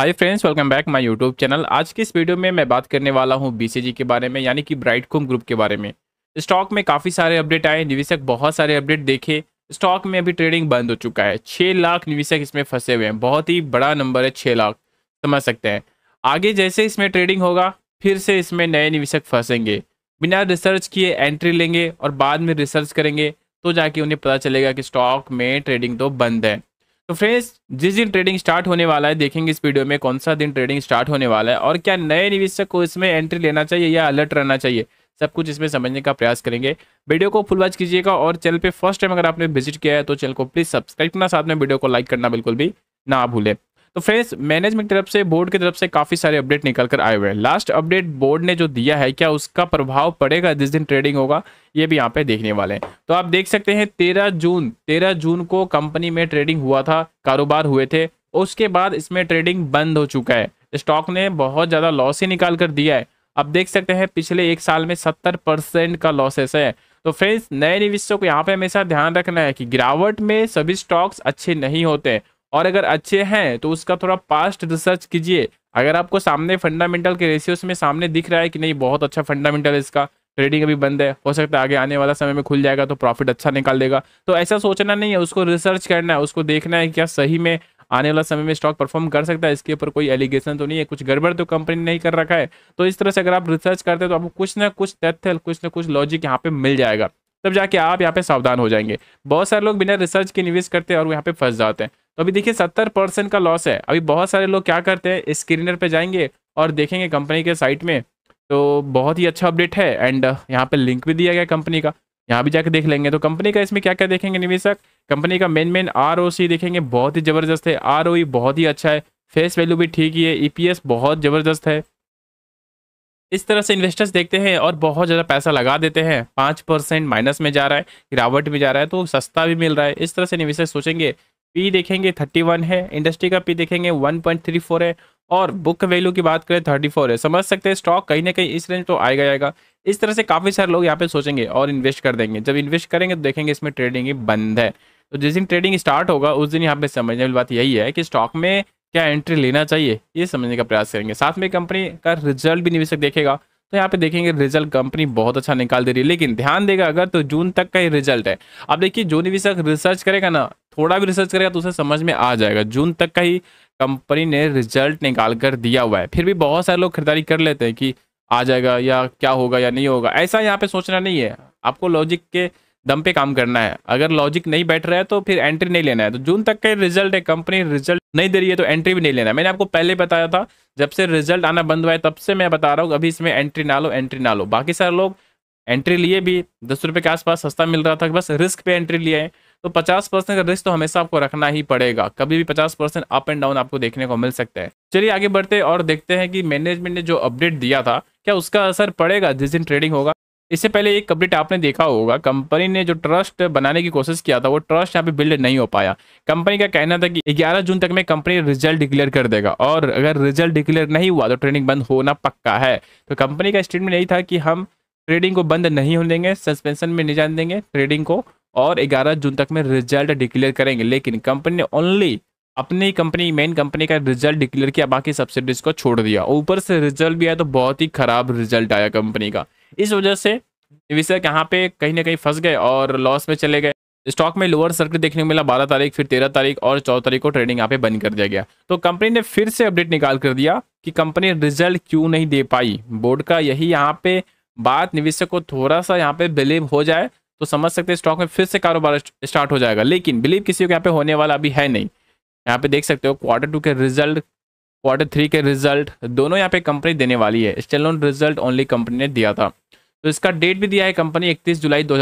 hi friends welcome back my YouTube channel आज के इस वीडियो में मैं बात करने वाला हूं बीसीजी के बारे में यानी कि कोम ग्रुप के बारे में स्टॉक में काफ़ी सारे अपडेट आए निवेशक बहुत सारे अपडेट देखे स्टॉक में अभी ट्रेडिंग बंद हो चुका है छः लाख निवेशक इसमें फंसे हुए हैं बहुत ही बड़ा नंबर है छः लाख समझ सकते हैं आगे जैसे इसमें ट्रेडिंग होगा फिर से इसमें नए निवेशक फंसेंगे बिना रिसर्च किए एंट्री लेंगे और बाद में रिसर्च करेंगे तो जाके उन्हें पता चलेगा कि स्टॉक में ट्रेडिंग तो बंद है तो फ्रेंड्स जिस दिन ट्रेडिंग स्टार्ट होने वाला है देखेंगे इस वीडियो में कौन सा दिन ट्रेडिंग स्टार्ट होने वाला है और क्या नए निवेशक को इसमें एंट्री लेना चाहिए या अलर्ट रहना चाहिए सब कुछ इसमें समझने का प्रयास करेंगे वीडियो को फुल वॉच कीजिएगा और चैनल पे फर्स्ट टाइम अगर आपने विजिट किया है तो चैनल को प्लीज सब्सक्राइब करना साथ में वीडियो को लाइक करना बिल्कुल भी ना भूलें तो फ्रेंड्स मैनेजमेंट की तरफ से बोर्ड की तरफ से काफ़ी सारे अपडेट निकल कर आए हुए हैं लास्ट अपडेट बोर्ड ने जो दिया है क्या उसका प्रभाव पड़ेगा जिस दिन ट्रेडिंग होगा ये भी यहाँ पे देखने वाले हैं तो आप देख सकते हैं तेरह जून तेरह जून को कंपनी में ट्रेडिंग हुआ था कारोबार हुए थे उसके बाद इसमें ट्रेडिंग बंद हो चुका है स्टॉक ने बहुत ज़्यादा लॉस ही निकाल कर दिया है आप देख सकते हैं पिछले एक साल में सत्तर परसेंट का लॉसेस है तो फ्रेंड्स नए निवेशकों को यहाँ पे हमेशा ध्यान रखना है कि गिरावट में सभी स्टॉक्स अच्छे नहीं होते और अगर अच्छे हैं तो उसका थोड़ा पास्ट रिसर्च कीजिए अगर आपको सामने फंडामेंटल के रेशियोस में सामने दिख रहा है कि नहीं बहुत अच्छा फंडामेंटल इसका ट्रेडिंग अभी बंद है हो सकता है आगे आने वाला समय में खुल जाएगा तो प्रॉफिट अच्छा निकाल देगा तो ऐसा सोचना नहीं है उसको रिसर्च करना है उसको देखना है क्या सही में आने वाला समय में स्टॉक परफॉर्म कर सकता है इसके ऊपर कोई एलिगेशन तो नहीं है कुछ गड़बड़ तो कंपनी नहीं कर रखा है तो इस तरह से अगर आप रिसर्च करते हैं तो आपको कुछ ना कुछ तथ्य कुछ ना कुछ लॉजिक यहाँ पे मिल जाएगा तब जाके आप यहाँ पे सावधान हो जाएंगे बहुत सारे लोग बिना रिसर्च के निवेश करते हैं और यहाँ पे फंस जाते हैं तो अभी देखिए सत्तर परसेंट का लॉस है अभी बहुत सारे लोग क्या करते हैं स्क्रीनर पे जाएंगे और देखेंगे कंपनी के साइट में तो बहुत ही अच्छा अपडेट है एंड uh, यहाँ पे लिंक भी दिया गया कंपनी का यहाँ भी जाके देख लेंगे तो कंपनी का इसमें क्या क्या देखेंगे निवेशक कंपनी का मेन मेन आर देखेंगे बहुत ही ज़बरदस्त है आर e बहुत ही अच्छा है फेस वैल्यू भी ठीक ही है ई e बहुत ज़बरदस्त है इस तरह से इन्वेस्टर्स देखते हैं और बहुत ज़्यादा पैसा लगा देते हैं पाँच परसेंट माइनस में जा रहा है गिरावट में जा रहा है तो सस्ता भी मिल रहा है इस तरह से निवेशक सोचेंगे पी देखेंगे 31 है इंडस्ट्री का पी देखेंगे 1.34 है और बुक वैल्यू की बात करें 34 है समझ सकते हैं स्टॉक कहीं ना कहीं इस रेंज तो आएगा आएगा इस तरह से काफ़ी सारे लोग यहाँ पे सोचेंगे और इन्वेस्ट कर देंगे जब इन्वेस्ट करेंगे तो देखेंगे इसमें ट्रेडिंग ही बंद है तो जिस दिन ट्रेडिंग स्टार्ट होगा उस दिन यहाँ पे समझने वाली बात यही है कि स्टॉक में क्या एंट्री लेना चाहिए ये समझने का प्रयास करेंगे साथ में कंपनी का रिजल्ट भी निवेशक देखेगा तो यहाँ पे देखेंगे रिजल्ट कंपनी बहुत अच्छा निकाल दे रही है लेकिन ध्यान देगा अगर तो जून तक का ही रिजल्ट है अब देखिए जो निवेशक रिसर्च करेगा ना थोड़ा भी रिसर्च करेगा तो उसे समझ में आ जाएगा जून तक का ही कंपनी ने रिजल्ट निकाल कर दिया हुआ है फिर भी बहुत सारे लोग खरीदारी कर लेते हैं कि आ जाएगा या क्या होगा या नहीं होगा ऐसा यहाँ पे सोचना नहीं है आपको लॉजिक के दम पे काम करना है अगर लॉजिक नहीं बैठ रहा है तो फिर एंट्री नहीं लेना है तो जून तक का रिजल्ट है कंपनी रिजल्ट नहीं दे रही है तो एंट्री भी नहीं लेना है मैंने आपको पहले बताया था जब से रिजल्ट आना बंद हुआ है तब से मैं बता रहा हूँ अभी इसमें एंट्री ना लो एंट्री ना लो बाकी सारे लोग एंट्री लिए भी दस रुपये के आसपास सस्ता मिल रहा था बस रिस्क पे एंट्री लिए हैं तो पचास परसेंट का रिस्क तो हमेशा आपको रखना ही पड़ेगा कभी भी पचास परसेंट अप एंड डाउन आपको देखने को मिल सकता है चलिए आगे बढ़ते और देखते हैं कि मैनेजमेंट ने जो अपडेट दिया था क्या उसका असर पड़ेगा जिस दिन ट्रेडिंग होगा इससे पहले एक अपडेट आपने देखा होगा कंपनी ने जो ट्रस्ट बनाने की कोशिश किया था वो ट्रस्ट यहाँ पे बिल्ड नहीं हो पाया कंपनी का कहना था कि 11 जून तक में कंपनी रिजल्ट डिक्लेयर कर देगा और अगर रिजल्ट डिक्लेयर नहीं हुआ तो ट्रेडिंग बंद होना पक्का है तो कंपनी का स्टेटमेंट यही था कि हम ट्रेडिंग को बंद नहीं होने देंगे सस्पेंशन में नहीं जान देंगे ट्रेडिंग को और 11 जून तक में रिजल्ट डिक्लेयर करेंगे लेकिन कंपनी ने ओनली अपनी कंपनी मेन कंपनी का रिजल्ट डिक्लेयर किया बाकी सब्सिडीज को छोड़ दिया ऊपर से रिजल्ट भी आया तो बहुत ही खराब रिजल्ट आया कंपनी का इस वजह से निवेशक यहाँ पे कहीं ना कहीं फंस गए और लॉस में चले गए स्टॉक में लोअर सर्किट देखने को मिला बारह तारीख फिर तेरह तारीख और चौदह तारीख को ट्रेडिंग यहाँ पे बंद कर दिया गया तो कंपनी ने फिर से अपडेट निकाल कर दिया कि कंपनी रिजल्ट क्यों नहीं दे पाई बोर्ड का यही यहाँ पे बात निवेशक को थोड़ा सा यहाँ पे बिलीव हो जाए तो समझ सकते हैं स्टॉक में फिर से कारोबार स्टार्ट हो जाएगा लेकिन बिलीव किसी को यहाँ पे होने वाला अभी है नहीं यहाँ पे देख सकते हो क्वार्टर टू के रिजल्ट क्वार्टर थ्री के रिजल्ट दोनों यहाँ पे कंपनी देने वाली है स्टेल रिजल्ट ओनली कंपनी ने दिया था तो इसका डेट भी दिया है कंपनी इकतीस जुलाई दो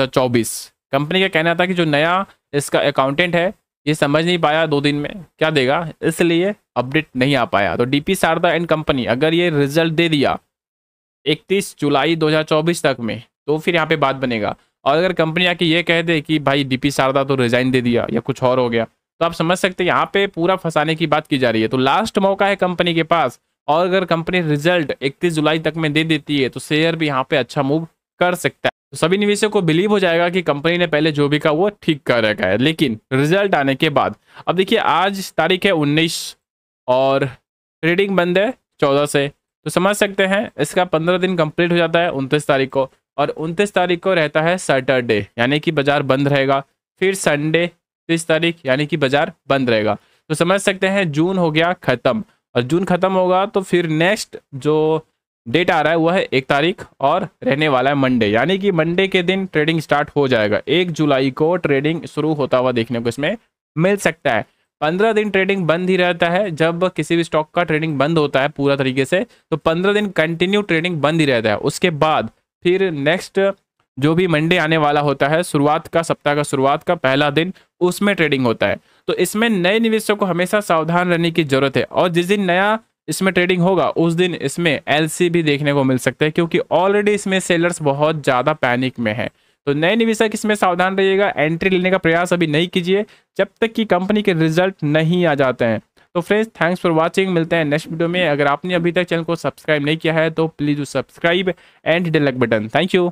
कंपनी का कहना था कि जो नया इसका अकाउंटेंट है ये समझ नहीं पाया दो दिन में क्या देगा इसलिए अपडेट नहीं आ पाया तो डीपी शारदा एंड कंपनी अगर ये रिजल्ट दे दिया 31 जुलाई 2024 तक में तो फिर यहाँ पे बात बनेगा और अगर कंपनी आके ये कह दे कि भाई डीपी शारदा तो रिजाइन दे दिया या कुछ और हो गया तो आप समझ सकते हैं यहाँ पे पूरा फंसाने की बात की जा रही है तो लास्ट मौका है कंपनी के पास और अगर कंपनी रिजल्ट 31 जुलाई तक में दे देती है तो शेयर भी यहाँ पे अच्छा मूव कर सकता है तो सभी निवेशकों को बिलीव हो जाएगा कि कंपनी ने पहले जो भी कहा वो ठीक कर रखा है लेकिन रिजल्ट आने के बाद अब देखिए आज तारीख है उन्नीस और ट्रेडिंग बंद है चौदह से तो समझ सकते हैं इसका पंद्रह दिन कंप्लीट हो जाता है उनतीस तारीख को और उनतीस तारीख को रहता है सैटरडे यानी कि बाजार बंद रहेगा फिर संडे तीस तारीख यानी कि बाजार बंद रहेगा तो समझ सकते हैं जून हो गया ख़त्म और जून ख़त्म होगा तो फिर नेक्स्ट जो डेट आ रहा है वह है एक तारीख और रहने वाला है मंडे यानी कि मंडे के दिन ट्रेडिंग स्टार्ट हो जाएगा एक जुलाई को ट्रेडिंग शुरू होता हुआ देखने को इसमें मिल सकता है पंद्रह दिन ट्रेडिंग बंद ही रहता है जब किसी भी स्टॉक का ट्रेडिंग बंद होता है पूरा तरीके से तो पंद्रह दिन कंटिन्यू ट्रेडिंग बंद ही रहता है उसके बाद फिर नेक्स्ट जो भी मंडे आने वाला होता है शुरुआत का सप्ताह का शुरुआत का पहला दिन उसमें ट्रेडिंग होता है तो इसमें नए निवेशकों को हमेशा सावधान रहने की जरूरत है और जिस दिन नया इसमें ट्रेडिंग होगा उस दिन इसमें एल भी देखने को मिल सकता है क्योंकि ऑलरेडी इसमें सेलर्स बहुत ज़्यादा पैनिक में है तो नए निवेशक इसमें सावधान रहिएगा एंट्री लेने का प्रयास अभी नहीं कीजिए जब तक कि कंपनी के रिजल्ट नहीं आ जाते हैं तो फ्रेंड्स थैंक्स फॉर वॉचिंग मिलते हैं नेक्स्ट वीडियो में अगर आपने अभी तक चैनल को सब्सक्राइब नहीं किया है तो प्लीज़ सब्सक्राइब एंड डिलक बटन थैंक यू